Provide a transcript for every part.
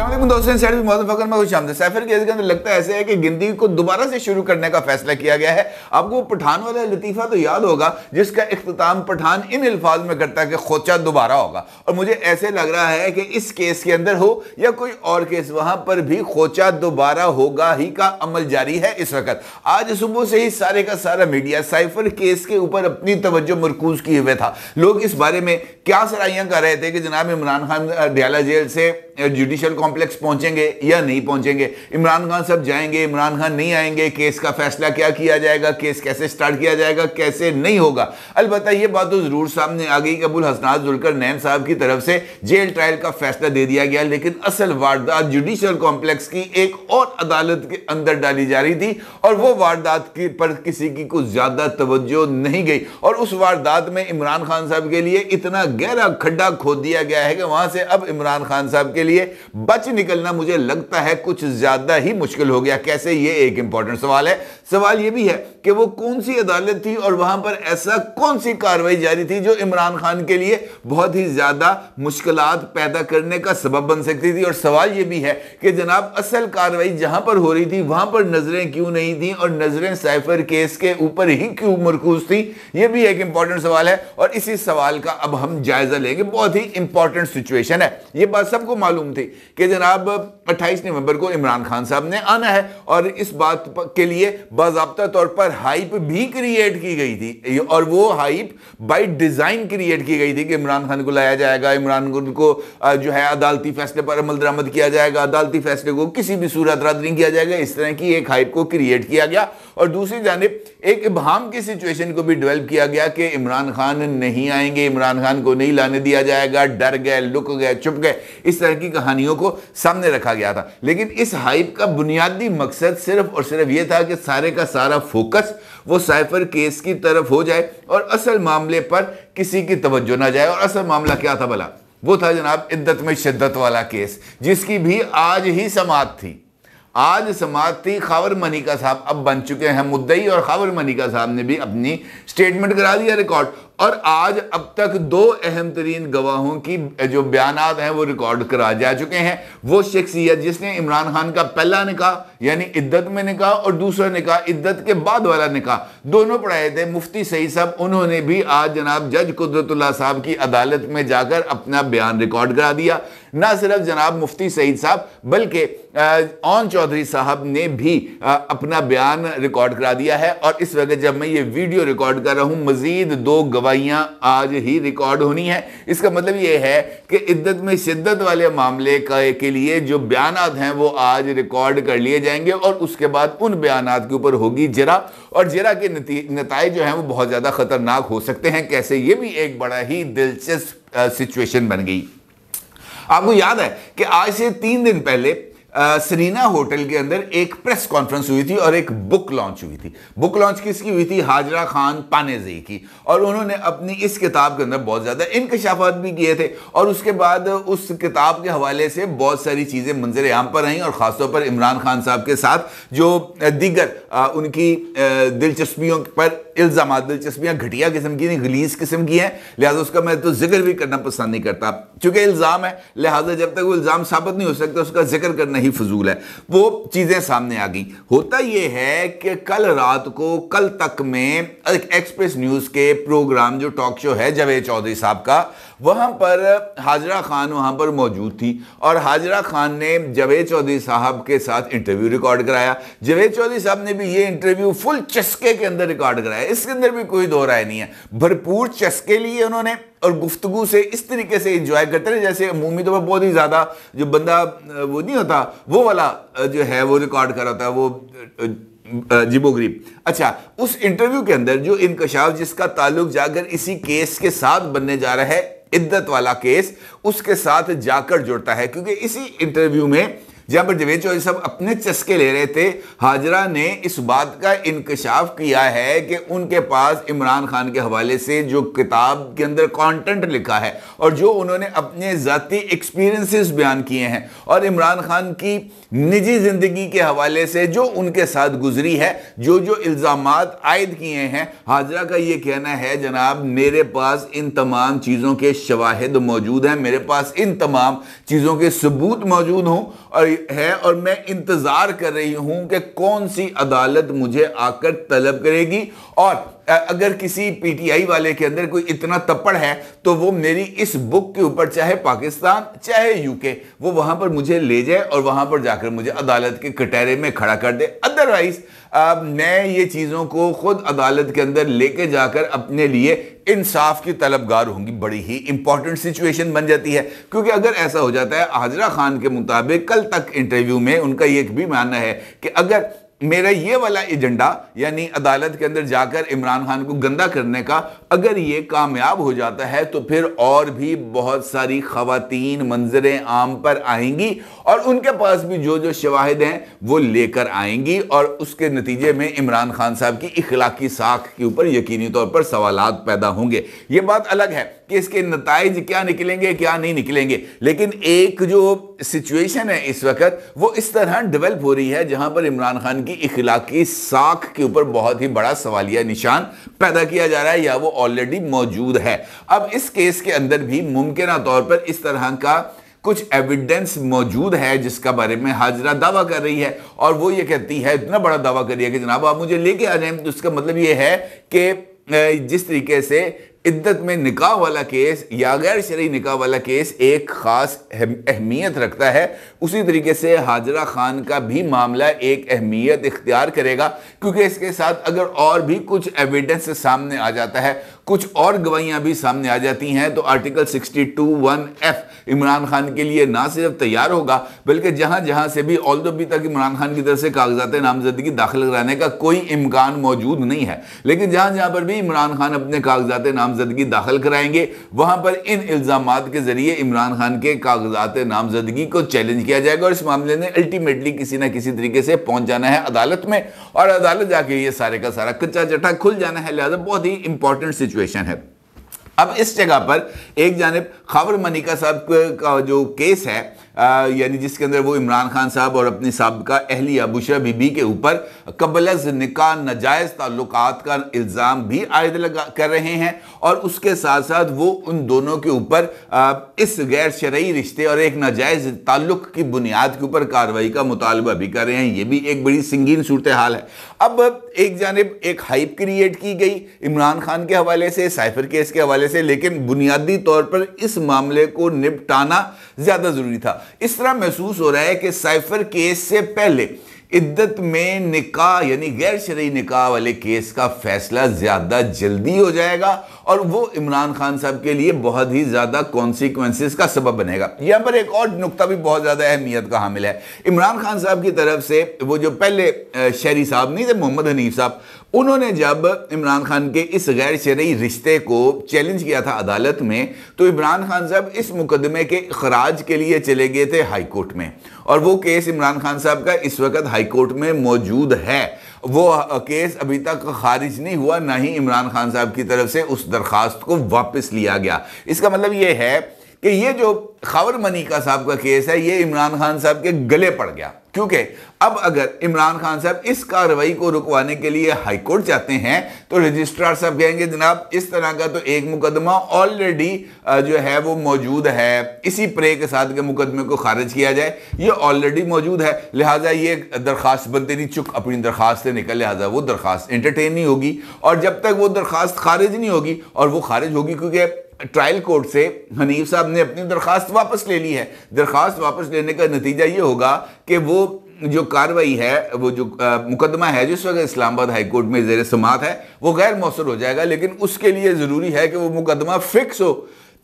असलम दोस्तों सैड मोहन में सैफर केस के अंदर लगता है ऐसे है कि गिनती को दोबारा से शुरू करने का फैसला किया गया है आपको पठान वाला लतीफ़ा तो याद होगा जिसका अख्ताम पठान इन अल्फाज में करता है कि खोचा दोबारा होगा और मुझे ऐसे लग रहा है कि इस केस के अंदर हो या कोई और केस वहाँ पर भी खोचा दोबारा होगा ही का अमल जारी है इस वक्त आज सुबह से ही सारे का सारा मीडिया साइफर केस के ऊपर अपनी तवज्जो मरकूज किए हुए था लोग इस बारे में क्या सराहियाँ कर रहे थे कि जनाब इमरान खान डयाला जेल से जुडिशियल कॉम्प्लेक्स पहुंचेंगे या नहीं पहुंचेंगे इमरान खान सब जाएंगे इमरान खान नहीं आएंगे केस का फैसला क्या किया जाएगा केस कैसे स्टार्ट किया जाएगा कैसे नहीं होगा अलबत्त ये बात तो ज़रूर सामने आ गई अबुल हसनाज जुलकर नैन साहब की तरफ से जेल ट्रायल का फैसला दे दिया गया लेकिन असल वारदात जुडिशियल कॉम्प्लेक्स की एक और अदालत के अंदर डाली जा रही थी और वो वारदात की पर किसी की कुछ ज़्यादा तवज्जो नहीं गई और उस वारदात में इमरान खान साहब के लिए इतना गहरा खड्डा खोद दिया गया है कि वहां से अब इमरान खान साहब के लिए बच निकलना मुझे लगता है कुछ ज्यादा ही मुश्किल हो गया कैसे ये एक इंपॉर्टेंट सवाल है सवाल ये भी है कि वो कौन सी अदालत थी और वहां पर ऐसा कौन सी कार्रवाई जारी थी जो इमरान खान के लिए बहुत ही ज्यादा मुश्किल पैदा करने का सबब बन सकती थी और सवाल ये भी है कि जनाब असल कार्रवाई जहां पर हो रही थी वहां पर नजरें क्यों नहीं थी और नजरें साइफर केस के ऊपर ही क्यों मरकूज थी यह भी एक इंपॉर्टेंट सवाल है और इसी सवाल का अब हम जायजा लेंगे बहुत ही इंपॉर्टेंट सिचुएशन है यह बात सबको मालूम मालूम थी कि जनाब 28 नवंबर को इमरान खान साहब ने आना है और इस बात के लिए बाबा तौर पर हाइप भी क्रिएट की गई थी और वो हाइप बाई डिज़ाइन क्रिएट की गई थी कि इमरान खान को लाया जाएगा इमरान खान को जो है अदालती फैसले पर अमल दरामद किया जाएगा अदालती फैसले को किसी भी सूरत रद्द नहीं किया जाएगा इस तरह की एक हाइप को क्रिएट किया गया और दूसरी जानब एक इबहम की सिचुएशन को भी डिवेल्प किया गया कि इमरान खान नहीं आएंगे इमरान खान को नहीं लाने दिया जाएगा डर गए लुक गए चुप गए इस तरह की कहानियों को सामने रखा गया था लेकिन इस हाइप का बुनियादी मकसद सिर्फ और सिर्फ यह था कि सारे का सारा फोकस वो साइफर केस की तरफ हो जाए और असल मामले पर किसी की तवज्जो ना जाए और असल मामला क्या था भला वो था जनाब इद्दत में शिद्दत वाला केस जिसकी भी आज ही समाप्त थी आज समाज थी खावर मनिका साहब अब बन चुके हैं मुद्दई और खावर मनिका साहब ने भी अपनी स्टेटमेंट करा दिया रिकॉर्ड और आज अब तक दो अहम तरीन गवाहों की जो बयान हैं वो रिकॉर्ड करा जा चुके हैं वो शख्सियत जिसने इमरान खान का पहला निकाह यानी इद्दत में निकाह और दूसरा निकाह इद्दत के बाद वाला निकाह दोनों पढ़ाए थे मुफ्ती सही साहब उन्होंने भी आज जनाब जज कुदरतुल्ला साहब की अदालत में जाकर अपना बयान रिकॉर्ड करा दिया ना सिर्फ जनाब मुफ्ती सईद साहब बल्कि ओन चौधरी साहब ने भी आ, अपना बयान रिकॉर्ड करा दिया है और इस वक्त जब मैं ये वीडियो रिकॉर्ड कर रहा हूँ मजीद दो गवाह दवाइयाँ आज ही रिकॉर्ड होनी है इसका मतलब ये है कि इद्दत में शिद्दत वाले मामले का के लिए जो बयान हैं वो आज रिकॉर्ड कर लिए जाएंगे और उसके बाद उन बयान के ऊपर होगी जरा और जरा के नतज जो हैं वो बहुत ज़्यादा ख़तरनाक हो सकते हैं कैसे ये भी एक बड़ा ही दिलचस्प सिचुएशन बन गई आपको याद है कि आज से तीन दिन पहले सरीना होटल के अंदर एक प्रेस कॉन्फ्रेंस हुई थी और एक बुक लॉन्च हुई थी बुक लॉन्च किसकी हुई थी हाजरा खान जी की और उन्होंने अपनी इस किताब के अंदर बहुत ज़्यादा इनकशाफात भी किए थे और उसके बाद उस किताब के हवाले से बहुत सारी चीज़ें मंजर आम पर आई और ख़ासतौर पर इमरान खान साहब के साथ जो दीगर उनकी दिलचस्पियों पर इल्ज़ाम दिलचस्पियां घटिया किस्म की नहीं गलीस किस्म की हैं लिहाजा उसका मैं तो जिक्र भी करना पसंद नहीं करता चूंकि इल्ज़ाम है लिहाजा जब तक वो इल्ज़ाम साबित नहीं हो सकता उसका जिक्र करना ही फजूल है वो चीज़ें सामने आ गई होता यह है कि कल रात को कल तक में एक्सप्रेस न्यूज़ के प्रोग्राम जो टॉक शो है जवेद चौधरी साहब का वहाँ पर हाजरा खान वहाँ पर मौजूद थी और हाजरा खान ने जवेद चौधरी साहब के साथ इंटरव्यू रिकॉर्ड कराया जवेद चौधरी साहब ने भी ये इंटरव्यू फुल चस्के के अंदर रिकॉर्ड कराया इसके अंदर भी कोई दो राय नहीं है भरपूर चस्के लिए उन्होंने और गुफ्तगु से इस तरीके से इंजॉय करते रहे जैसे अमूमी तो पर बहुत ही ज़्यादा जो बंदा वो नहीं होता वो वाला जो है वो रिकॉर्ड कराता है वो जिबो गरीब अच्छा उस इंटरव्यू के अंदर जो इनकशाफ जिसका ताल्लुक जाकर इसी केस के साथ बनने जा रहा है इद्दत वाला केस उसके साथ जाकर जुड़ता है क्योंकि इसी इंटरव्यू में जब जवेद चौधरी साहब अपने चस्के ले रहे थे हाजरा ने इस बात का इंकशाफ किया है कि उनके पास इमरान खान के हवाले से जो किताब के अंदर कंटेंट लिखा है और जो उन्होंने अपने ज़ाती एक्सपीरियंसेस बयान किए हैं और इमरान खान की निजी ज़िंदगी के हवाले से जो उनके साथ गुजरी है जो जो इल्ज़ाम आयद किए हैं हाजरा का ये कहना है जनाब मेरे पास इन तमाम चीज़ों के शवाहद मौजूद हैं मेरे पास इन तमाम चीज़ों के सबूत मौजूद हों और है और मैं इंतजार कर रही हूं कि कौन सी अदालत मुझे आकर तलब करेगी और अगर किसी पीटीआई वाले के अंदर कोई इतना तप्पड़ है तो वो मेरी इस बुक के ऊपर चाहे पाकिस्तान चाहे यूके वो वहां पर मुझे ले जाए और वहां पर जाकर मुझे अदालत के कटहरे में खड़ा कर दे अदरवाइज मैं ये चीज़ों को खुद अदालत के अंदर लेके जाकर अपने लिए इंसाफ की तलबगार होंगी बड़ी ही इंपॉर्टेंट सिचुएशन बन जाती है क्योंकि अगर ऐसा हो जाता है हाजरा खान के मुताबिक कल तक इंटरव्यू में उनका यह भी मानना है कि अगर मेरा ये वाला एजेंडा यानी अदालत के अंदर जाकर इमरान खान को गंदा करने का अगर ये कामयाब हो जाता है तो फिर और भी बहुत सारी खातन मंजरें आम पर आएंगी और उनके पास भी जो जो शवाहद हैं वो लेकर आएंगी और उसके नतीजे में इमरान खान साहब की इखलाकी साख के ऊपर यकीनी तौर पर सवाल पैदा होंगे ये बात अलग है कि इसके नतज क्या निकलेंगे क्या नहीं निकलेंगे लेकिन एक जो सिचुएशन है इस वक्त वो इस तरह डेवलप हो रही है जहां पर इमरान खान की इखलाकी साख के ऊपर बहुत ही बड़ा सवालिया निशान पैदा किया जा रहा है या वो ऑलरेडी मौजूद है अब इस केस के अंदर भी मुमकिन तौर पर इस तरह का कुछ एविडेंस मौजूद है जिसका बारे में हाजरा दावा कर रही है और वो ये कहती है इतना बड़ा दावा कर रही है कि जनाब आप मुझे लेके आ जाए तो उसका मतलब ये है कि जिस तरीके से इद्दत में निकाह वाला केस या गैर शरी निकाह वाला केस एक ख़ास अहमियत रखता है उसी तरीके से हाजरा खान का भी मामला एक अहमियत इख्तियार करेगा क्योंकि इसके साथ अगर और भी कुछ एविडेंस सामने आ जाता है कुछ और गवाहियां भी सामने आ जाती हैं तो article two one F Imran Khan के लिए ना सिर्फ तैयार होगा बल्कि जहां जहां से भी ऑल अभी तक इमरान खान की तरफ से कागजात नामजदगी दाखिल कराने का कोई इम्कान मौजूद नहीं है लेकिन जहां जहां पर भी इमरान खान अपने कागजात नामजदगी दाखिल कराएंगे वहां पर इन इल्ज़ाम के जरिए इमरान खान के कागजात नामजदगी को चैलेंज किया जाएगा और इस मामले में अल्टीमेटली किसी ना किसी तरीके से पहुंच जाना है अदालत में और अदालत जाके ये सारे का सारा कच्चा चटा खुल जाना है लिहाजा बहुत ही इंपॉर्टेंट सिचुएशन सिचुएशन है अब इस जगह पर एक जानब खबर मनिका साहब का जो केस है यानी जिसके अंदर वो इमरान खान साहब और अपनी सबका अहलिया बुशरा बीबी के ऊपर कबलज निका नजायज़ ताल्लुक का इल्ज़ाम भी आयद लगा कर रहे हैं और उसके साथ साथ वो उन दोनों के ऊपर इस गैर शरयी रिश्ते और एक नाजायज़ ताल्लुक की बुनियाद के ऊपर कार्रवाई का मुतालबा भी कर रहे हैं ये भी एक बड़ी संगीन सूरत हाल है अब एक जानब एक हाइप क्रिएट की गई इमरान खान के हवाले से साइफर केस के हवाले से लेकिन बुनियादी तौर पर इस मामले को निपटाना ज़्यादा ज़रूरी था इस तरह महसूस हो रहा है कि साइफर केस से पहले इद्दत में निकाह यानी गैर शरी निकाह वाले केस का फैसला ज़्यादा जल्दी हो जाएगा और वो इमरान खान साहब के लिए बहुत ही ज़्यादा कॉन्सिक्वेंसिस का सबब बनेगा यहाँ पर एक और नुकता भी बहुत ज़्यादा अहमियत का हामिल है इमरान खान साहब की तरफ से वो जो पहले शहरी साहब नहीं थे मोहम्मद हनीफ साहब उन्होंने जब इमरान खान के इस गैर शरयी रिश्ते को चैलेंज किया था अदालत में तो इमरान खान साहब इस मुकदमे के अखराज के लिए चले गए थे हाईकोर्ट में और वो केस इमरान खान साहब का इस वक्त हाईकोर्ट में मौजूद है वो केस अभी तक खारिज नहीं हुआ ना ही इमरान खान साहब की तरफ से उस दरखास्त को वापस लिया गया इसका मतलब ये है कि ये जो खावर मनीका साहब का केस है ये इमरान खान साहब के गले पड़ गया क्योंकि अब अगर इमरान खान साहब इस कार्रवाई को रुकवाने के लिए हाईकोर्ट जाते हैं तो रजिस्ट्रार साहब कहेंगे जनाब इस तरह का तो एक मुकदमा ऑलरेडी जो है वो मौजूद है इसी प्रे के साथ के मुकदमे को खारिज किया जाए ये ऑलरेडी मौजूद है लिहाजा ये दरख्वास्त बनते नहीं चुप अपनी दरख्वास्त से निकल लिहाजा वो दरख्वास्त एंटरटेन नहीं होगी और जब तक वो दरख्वास्त खारिज नहीं होगी और वो खारिज होगी क्योंकि ट्रायल कोर्ट से हनीफ साहब ने अपनी दरख्वास्त वापस ले ली है दरख्वास्त वापस लेने का नतीजा ये होगा कि वो जो कार्रवाई है वो जो आ, मुकदमा है जिस वक्त इस्लामाबाद हाई कोर्ट में जेर समात है वो गैर मौसर हो जाएगा लेकिन उसके लिए ज़रूरी है कि वो मुकदमा फिक्स हो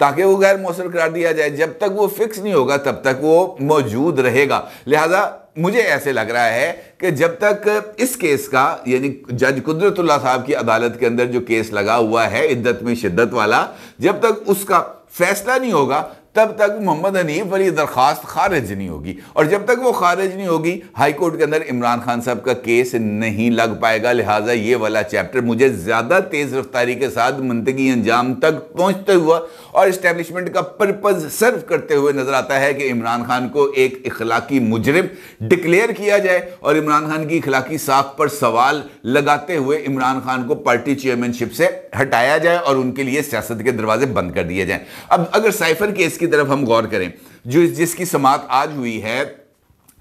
ताकि वो गैर मौसर करार दिया जाए जब तक वो फिक्स नहीं होगा तब तक वो मौजूद रहेगा लिहाजा मुझे ऐसे लग रहा है कि जब तक इस केस का यानी जज कुदरतुल्ला साहब की अदालत के अंदर जो केस लगा हुआ है इद्दत में शिद्दत वाला जब तक उसका फैसला नहीं होगा तब तक मोहम्मद हनीफ वाली दरख्वास्त खारिज नहीं होगी और जब तक वो खारिज नहीं होगी हाई कोर्ट के अंदर इमरान खान साहब का केस नहीं लग पाएगा लिहाजा ये वाला चैप्टर मुझे ज़्यादा तेज़ रफ्तारी के साथ मनतगी अंजाम तक पहुंचते हुआ और इस्टेब्लिशमेंट का पर्पज़ सर्व करते हुए नज़र आता है कि इमरान खान को एक इखलाकी मुजरम डिक्लेयर किया जाए और इमरान खान की इखलाकी साख पर सवाल लगाते हुए इमरान खान को पार्टी चेयरमैनशिप से हटाया जाए और उनके लिए सियासत के दरवाजे बंद कर दिए जाए अब अगर साइफर केस जिसकी तरफ हम गौर करें जो जिसकी समात आज हुई है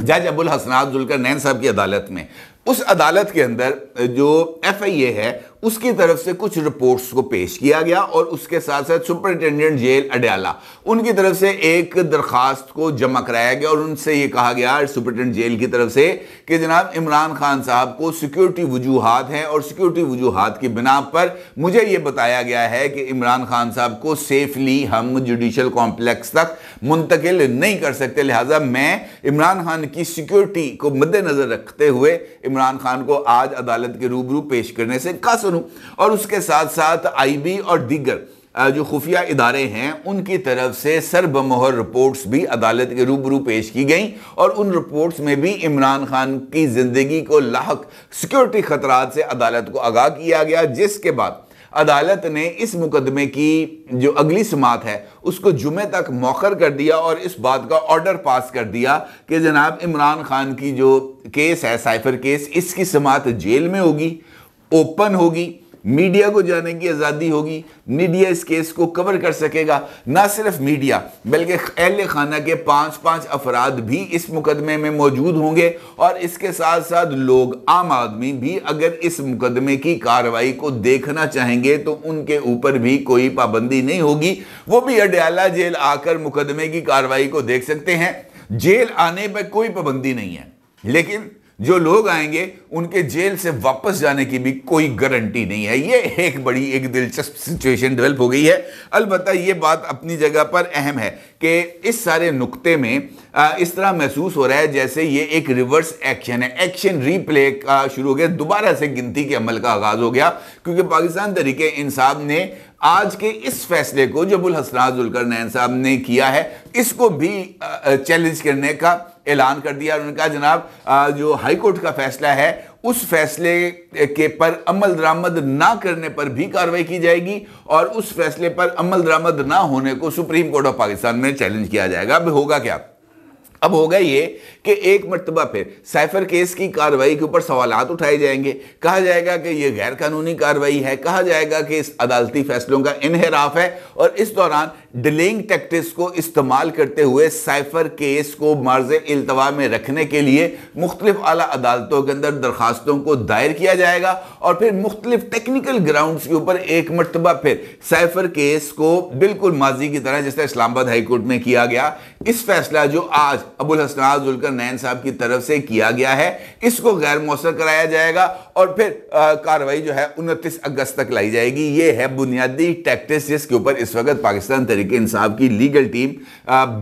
जज अबुल हसनात जुलकर नैन साहब की अदालत में उस अदालत के अंदर जो एफ आई ए है उसकी तरफ से कुछ रिपोर्ट्स को पेश किया गया और उसके साथ साथ सुपरिटेंडेंट जेल अडयाला उनकी तरफ से एक दरखास्त को जमा कराया गया और उनसे ये कहा गया सुपरिटेंडेंट जेल की तरफ से कि जनाब इमरान खान साहब को सिक्योरिटी वजूहत हैं और सिक्योरिटी वजूहत की बिना पर मुझे ये बताया गया है कि इमरान खान साहब को सेफली हम जुडिशल कॉम्प्लेक्स तक मुंतकिल नहीं कर सकते लिहाजा मैं इमरान खान की सिक्योरिटी को मद्देनजर रखते हुए इमरान खान को आज अदालत के रूबरू पेश करने से कसर मुसर हूँ और उसके साथ साथ आईबी और दीगर जो खुफिया इदारे हैं उनकी तरफ से सरबमोहर रिपोर्ट्स भी अदालत के रूबरू पेश की गई और उन रिपोर्ट्स में भी इमरान खान की ज़िंदगी को लाक सिक्योरिटी खतरात से अदालत को आगाह किया गया जिसके बाद अदालत ने इस मुकदमे की जो अगली समात है उसको जुमे तक मौखर कर दिया और इस बात का ऑर्डर पास कर दिया कि जनाब इमरान खान की जो केस है साइफर केस इसकी समात जेल में होगी ओपन होगी मीडिया को जाने की आज़ादी होगी मीडिया इस केस को कवर कर सकेगा ना सिर्फ मीडिया बल्कि अहल खाना के पाँच पाँच अफराद भी इस मुकदमे में मौजूद होंगे और इसके साथ साथ लोग आम आदमी भी अगर इस मुकदमे की कार्रवाई को देखना चाहेंगे तो उनके ऊपर भी कोई पाबंदी नहीं होगी वो भी अडयाला जेल आकर मुकदमे की कार्रवाई को देख सकते हैं जेल आने पर कोई पाबंदी नहीं है लेकिन जो लोग आएंगे उनके जेल से वापस जाने की भी कोई गारंटी नहीं है ये एक बड़ी एक दिलचस्प सिचुएशन डेवलप हो गई है अलबत्त ये बात अपनी जगह पर अहम है कि इस सारे नुक्ते में इस तरह महसूस हो रहा है जैसे ये एक रिवर्स एक्शन है एक्शन रीप्ले का शुरू हो गया दोबारा से गिनती के अमल का आगाज हो गया क्योंकि पाकिस्तान तरीके इंसाब ने आज के इस फैसले को जबुल बुल हसनाजुलकर नैन साहब ने किया है इसको भी चैलेंज करने का ऐलान कर दिया और उन्होंने कहा जनाब जो हाई कोर्ट का फैसला है उस फैसले के पर अमल दरामद ना करने पर भी कार्रवाई की जाएगी और उस फैसले पर अमल दरामद ना होने को सुप्रीम कोर्ट ऑफ पाकिस्तान में चैलेंज किया जाएगा अब होगा क्या अब होगा ये कि एक मरतबा फिर साइफर केस की कार्रवाई के ऊपर सवाल उठाए जाएंगे कहा जाएगा कि यह गैर कानूनी कार्रवाई है कहा जाएगा कि इस अदालती फैसलों का इनहराफ है और इस दौरान डिलेइंग टैक्टिक्स को इस्तेमाल करते हुए साइफर केस को मार्ज अल्तवा में रखने के लिए मुख्तलिफ आला अदालतों के अंदर दरखास्तों को दायर किया जाएगा और फिर मुख्तलिफ टेक्निकल ग्राउंड के ऊपर एक मरतबा फिर साइफर केस को बिल्कुल माजी की तरह जैसे इस्लामाबाद हाईकोर्ट में किया गया इस फैसला जो आज अबुल हसनाजुलकर नैन साहब की तरफ से किया गया है इसको गैर मौसर कराया जाएगा और फिर कार्रवाई जो है उनतीस अगस्त तक लाई जाएगी ये है बुनियादी टैक्टिस जिसके ऊपर इस वक्त पाकिस्तान तरीके तरीके इंसाफ की लीगल टीम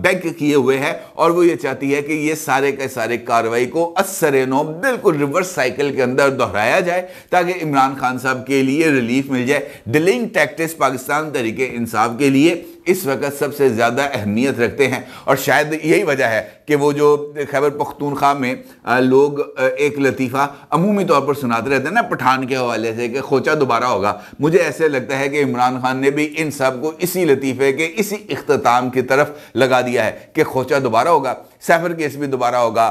बैक किए हुए है और वो ये चाहती है कि ये सारे के सारे कार्रवाई को असर नो बिल्कुल रिवर्स साइकिल के अंदर दोहराया जाए ताकि इमरान खान साहब के लिए रिलीफ मिल जाए डिलिंग टैक्टिस पाकिस्तान तरीके इंसाफ के लिए इस वक्त सबसे ज़्यादा अहमियत रखते हैं और शायद यही वजह है कि वो जो खैबर पख्तूनख्वा में लोग एक लतीफ़ा अमूमी तौर पर सुनाते रहते हैं ना पठान के हवाले से कि खोचा दोबारा होगा मुझे ऐसे लगता है कि इमरान खान ने भी इन सब को इसी लतीफ़े के इसी अख्ताम की तरफ लगा दिया है कि खोचा दोबारा होगा सैफर केस भी दोबारा होगा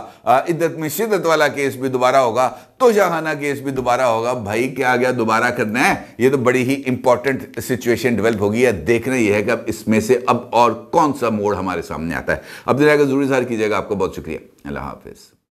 इद्दत में शिद्दत वाला केस भी दोबारा होगा तो जहाना केस भी दोबारा होगा भाई क्या आ गया दोबारा करना है ये तो बड़ी ही इंपॉर्टेंट सिचुएशन डेवलप होगी है देखना यह है कि अब इसमें से अब और कौन सा मोड़ हमारे सामने आता है अब जरा जरूरी सार कीजिएगा आपका बहुत शुक्रिया अल्लाह हाफिज़